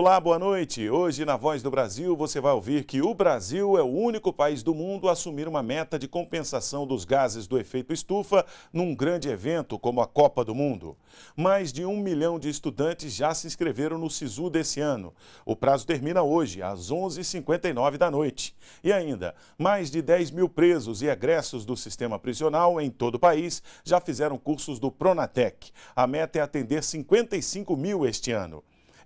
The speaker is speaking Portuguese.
Olá, boa noite. Hoje, na Voz do Brasil, você vai ouvir que o Brasil é o único país do mundo a assumir uma meta de compensação dos gases do efeito estufa num grande evento como a Copa do Mundo. Mais de um milhão de estudantes já se inscreveram no SISU desse ano. O prazo termina hoje, às 11h59 da noite. E ainda, mais de 10 mil presos e egressos do sistema prisional em todo o país já fizeram cursos do Pronatec. A meta é atender 55 mil este ano.